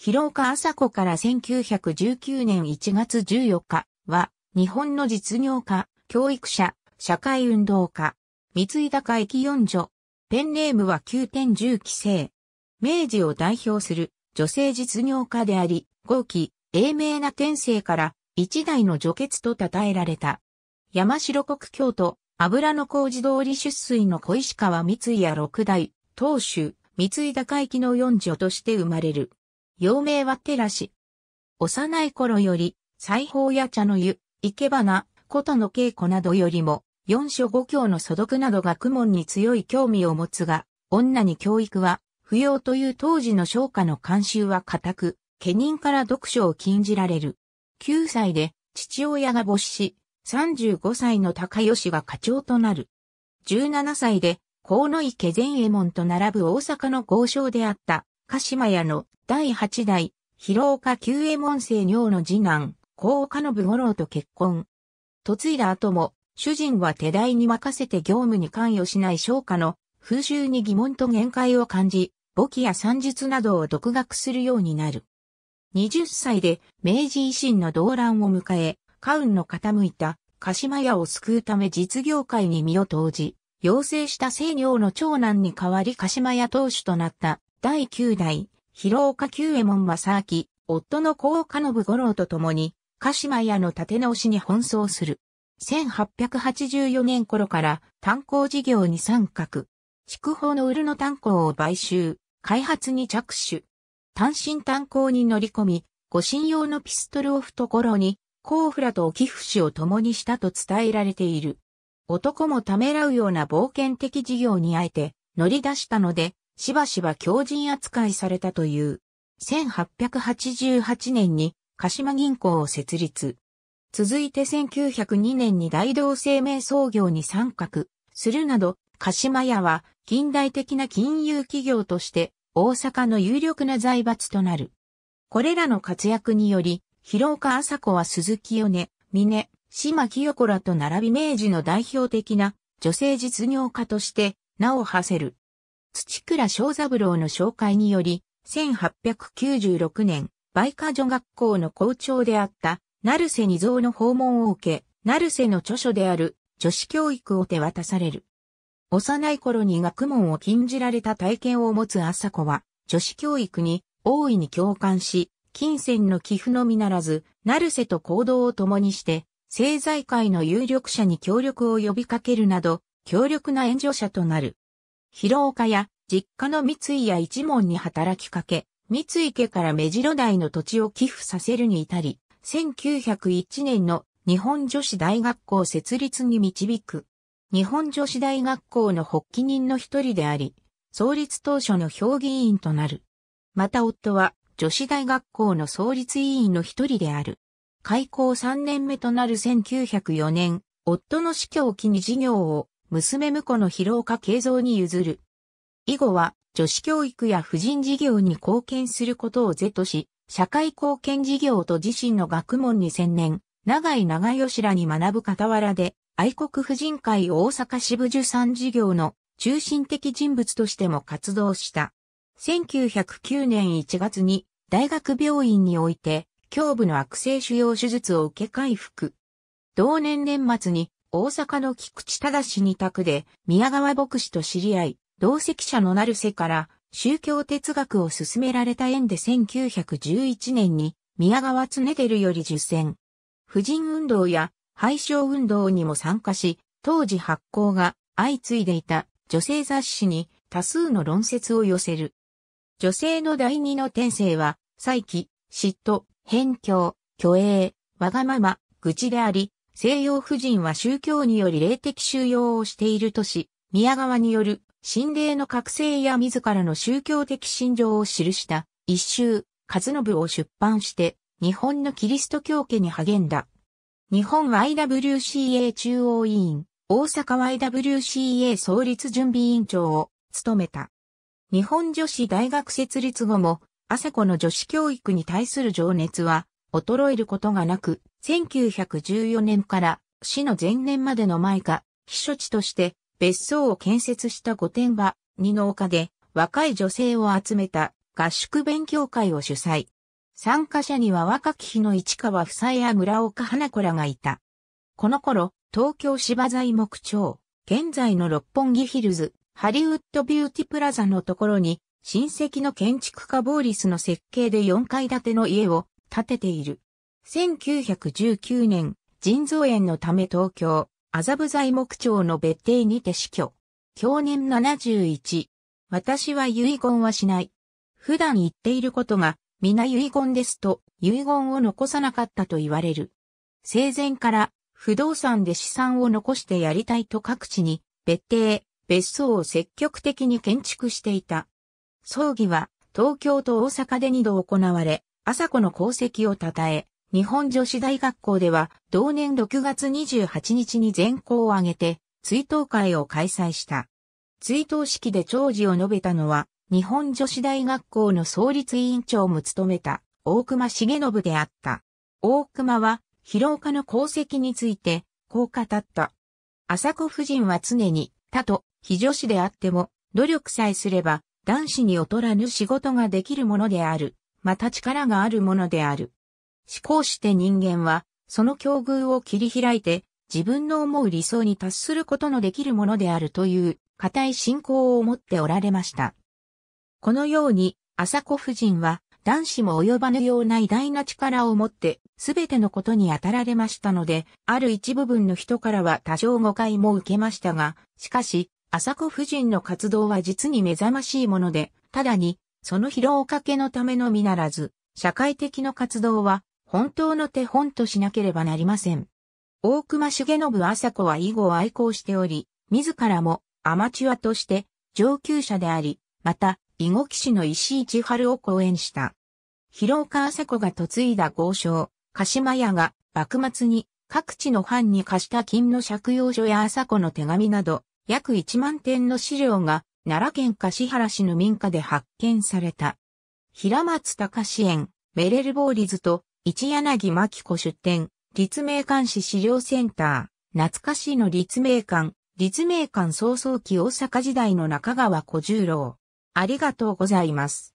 広岡麻子から1919年1月14日は、日本の実業家、教育者、社会運動家、三井高駅四女、ペンネームは9.10期生。明治を代表する女性実業家であり、後期、英明な天性から一代の女傑と称えられた。山城国京都、油の工事通り出水の小石川三井や六代、当主、三井高駅の四女として生まれる。幼名はテラシ。幼い頃より、裁縫や茶の湯、生け花、琴の稽古などよりも、四書五教の素読など学問に強い興味を持つが、女に教育は不要という当時の商家の慣習は固く、家人から読書を禁じられる。九歳で父親が母子し、三十五歳の高吉が課長となる。十七歳で、河野池前衛門と並ぶ大阪の豪商であった鹿島屋の第8代、広岡久右衛門生尿の次男、高岡信五郎と結婚。嫁いだ後も、主人は手代に任せて業務に関与しない商家の風習に疑問と限界を感じ、簿記や算術などを独学するようになる。20歳で明治維新の動乱を迎え、家運の傾いた鹿島屋を救うため実業界に身を投じ、養成した西尿の長男に代わり鹿島屋当主となった第9代、広岡久右衛門正明、夫の高岡信五郎と共に、鹿島屋の建て直しに奔走する。1884年頃から炭鉱事業に参画。筑豊の売野炭鉱を買収、開発に着手。単身炭鉱に乗り込み、護身用のピストルを懐に、甲府フラと沖フ氏を共にしたと伝えられている。男もためらうような冒険的事業にあえて乗り出したので、しばしば強靭扱いされたという。1888年に鹿島銀行を設立。続いて1902年に大同生命創業に参画するなど、鹿島屋は近代的な金融企業として大阪の有力な財閥となる。これらの活躍により、広岡麻子は鈴木米、峰、島清子らと並び明治の代表的な女性実業家として名を馳せる。土倉正三郎の紹介により、1896年、梅花女学校の校長であった、成瀬二蔵の訪問を受け、成瀬の著書である、女子教育を手渡される。幼い頃に学問を禁じられた体験を持つ朝子は、女子教育に大いに共感し、金銭の寄付のみならず、成瀬と行動を共にして、政財界の有力者に協力を呼びかけるなど、強力な援助者となる。広岡や実家の三井や一門に働きかけ、三井家から目白台の土地を寄付させるに至り、1901年の日本女子大学校設立に導く。日本女子大学校の発起人の一人であり、創立当初の評議員となる。また夫は女子大学校の創立委員の一人である。開校3年目となる1904年、夫の死去を機に事業を娘婿の広岡慶三に譲る。以後は、女子教育や婦人事業に貢献することを是とし、社会貢献事業と自身の学問に専念、長井長吉らに学ぶ傍らで、愛国婦人会大阪支部受産事業の中心的人物としても活動した。1909年1月に大学病院において、胸部の悪性腫瘍手術を受け回復。同年年末に大阪の菊池忠二択で、宮川牧師と知り合い、同席者の成瀬から宗教哲学を進められた縁で1911年に宮川常るより受選。婦人運動や廃消運動にも参加し、当時発行が相次いでいた女性雑誌に多数の論説を寄せる。女性の第二の天性は、再起、嫉妬、偏境、虚栄、わがまま、愚痴であり、西洋婦人は宗教により霊的収容をしているとし、宮川による心霊の覚醒や自らの宗教的信条を記した一周、和信を出版して、日本のキリスト教家に励んだ。日本 YWCA 中央委員、大阪 YWCA 創立準備委員長を務めた。日本女子大学設立後も、朝子の女子教育に対する情熱は衰えることがなく、1914年から死の前年までの前か、避暑地として別荘を建設した御殿場、二の丘で若い女性を集めた合宿勉強会を主催。参加者には若き日の市川夫妻や村岡花子らがいた。この頃、東京芝材木町、現在の六本木ヒルズ、ハリウッドビューティプラザのところに、親戚の建築家ボーリスの設計で4階建ての家を建てている。1919年、腎臓炎のため東京、麻布材木町の別邸にて死去。去年71。私は遺言はしない。普段言っていることが、皆遺言ですと、遺言を残さなかったと言われる。生前から、不動産で資産を残してやりたいと各地に、別邸、別荘を積極的に建築していた。葬儀は、東京と大阪で二度行われ、朝子の功績を称え、日本女子大学校では同年6月28日に全校を挙げて追悼会を開催した。追悼式で長寿を述べたのは日本女子大学校の創立委員長も務めた大熊重信であった。大熊は広岡の功績についてこう語った。朝子夫人は常に他と非女子であっても努力さえすれば男子に劣らぬ仕事ができるものである。また力があるものである。思考して人間は、その境遇を切り開いて、自分の思う理想に達することのできるものであるという、固い信仰を持っておられました。このように、朝子夫人は、男子も及ばぬような偉大な力を持って、すべてのことに当たられましたので、ある一部分の人からは多少誤解も受けましたが、しかし、朝子夫人の活動は実に目覚ましいもので、ただに、その疲労かけのためのみならず、社会的の活動は本当の手本としなければなりません。大隈重信朝子は囲碁を愛好しており、自らもアマチュアとして上級者であり、また、囲碁騎士の石井千春を講演した。広岡朝子が嫁いだ豪商、鹿島屋が幕末に各地の藩に貸した金の借用書や朝子の手紙など、約1万点の資料が奈良県橿原市の民家で発見された。平松隆園、メレルボーリズと、一柳巻子出店、立命館市資料センター、懐かしの立命館、立命館早創期大阪時代の中川小十郎。ありがとうございます。